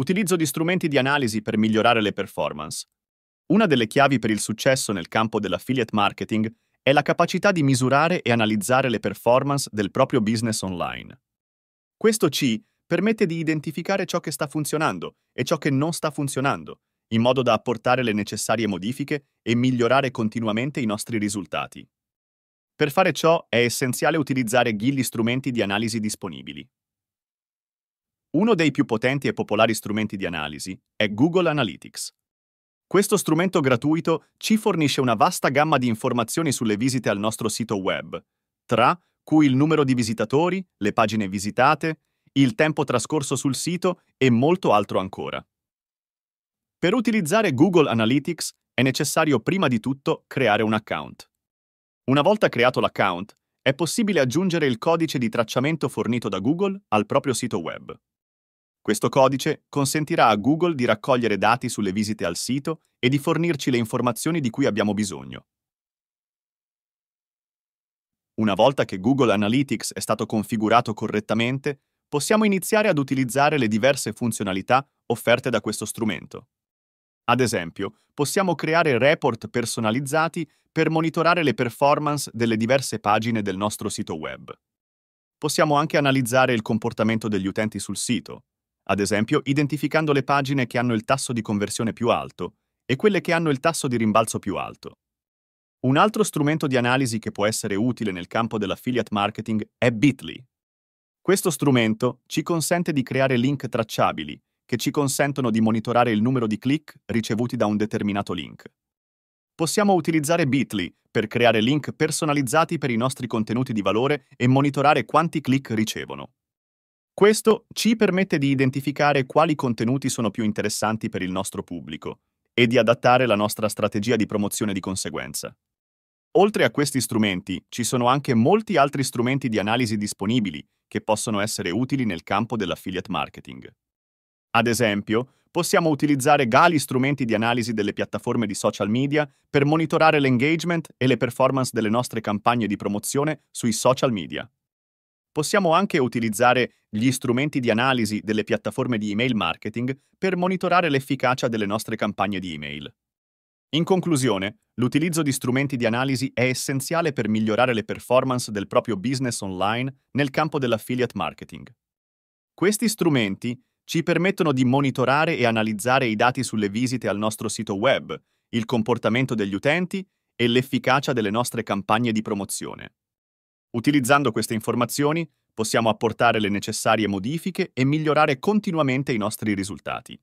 Utilizzo di strumenti di analisi per migliorare le performance. Una delle chiavi per il successo nel campo dell'affiliate marketing è la capacità di misurare e analizzare le performance del proprio business online. Questo C permette di identificare ciò che sta funzionando e ciò che non sta funzionando, in modo da apportare le necessarie modifiche e migliorare continuamente i nostri risultati. Per fare ciò è essenziale utilizzare gli strumenti di analisi disponibili. Uno dei più potenti e popolari strumenti di analisi è Google Analytics. Questo strumento gratuito ci fornisce una vasta gamma di informazioni sulle visite al nostro sito web, tra cui il numero di visitatori, le pagine visitate, il tempo trascorso sul sito e molto altro ancora. Per utilizzare Google Analytics è necessario prima di tutto creare un account. Una volta creato l'account, è possibile aggiungere il codice di tracciamento fornito da Google al proprio sito web. Questo codice consentirà a Google di raccogliere dati sulle visite al sito e di fornirci le informazioni di cui abbiamo bisogno. Una volta che Google Analytics è stato configurato correttamente, possiamo iniziare ad utilizzare le diverse funzionalità offerte da questo strumento. Ad esempio, possiamo creare report personalizzati per monitorare le performance delle diverse pagine del nostro sito web. Possiamo anche analizzare il comportamento degli utenti sul sito, ad esempio identificando le pagine che hanno il tasso di conversione più alto e quelle che hanno il tasso di rimbalzo più alto. Un altro strumento di analisi che può essere utile nel campo dell'affiliate marketing è Bitly. Questo strumento ci consente di creare link tracciabili che ci consentono di monitorare il numero di click ricevuti da un determinato link. Possiamo utilizzare Bitly per creare link personalizzati per i nostri contenuti di valore e monitorare quanti click ricevono. Questo ci permette di identificare quali contenuti sono più interessanti per il nostro pubblico e di adattare la nostra strategia di promozione di conseguenza. Oltre a questi strumenti, ci sono anche molti altri strumenti di analisi disponibili che possono essere utili nel campo dell'affiliate marketing. Ad esempio, possiamo utilizzare gali strumenti di analisi delle piattaforme di social media per monitorare l'engagement e le performance delle nostre campagne di promozione sui social media. Possiamo anche utilizzare gli strumenti di analisi delle piattaforme di email marketing per monitorare l'efficacia delle nostre campagne di email. In conclusione, l'utilizzo di strumenti di analisi è essenziale per migliorare le performance del proprio business online nel campo dell'affiliate marketing. Questi strumenti ci permettono di monitorare e analizzare i dati sulle visite al nostro sito web, il comportamento degli utenti e l'efficacia delle nostre campagne di promozione. Utilizzando queste informazioni possiamo apportare le necessarie modifiche e migliorare continuamente i nostri risultati.